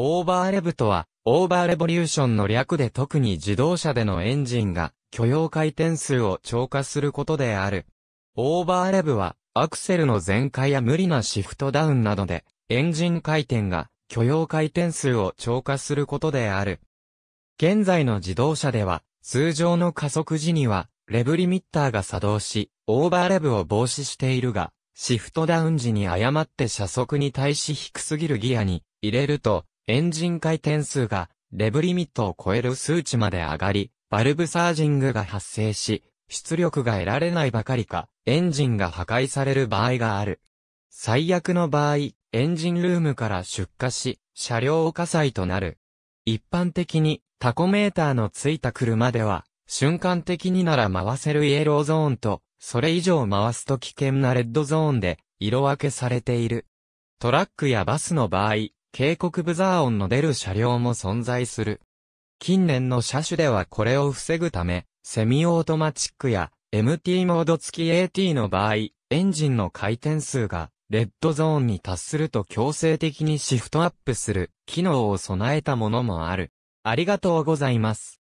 オーバーレブとは、オーバーレボリューションの略で特に自動車でのエンジンが許容回転数を超過することである。オーバーレブは、アクセルの全開や無理なシフトダウンなどで、エンジン回転が許容回転数を超過することである。現在の自動車では、通常の加速時には、レブリミッターが作動し、オーバーレブを防止しているが、シフトダウン時に誤って車速に対し低すぎるギアに入れると、エンジン回転数がレブリミットを超える数値まで上がり、バルブサージングが発生し、出力が得られないばかりか、エンジンが破壊される場合がある。最悪の場合、エンジンルームから出火し、車両火災となる。一般的に、タコメーターのついた車では、瞬間的になら回せるイエローゾーンと、それ以上回すと危険なレッドゾーンで、色分けされている。トラックやバスの場合、警告ブザー音の出る車両も存在する。近年の車種ではこれを防ぐため、セミオートマチックや MT モード付き AT の場合、エンジンの回転数がレッドゾーンに達すると強制的にシフトアップする機能を備えたものもある。ありがとうございます。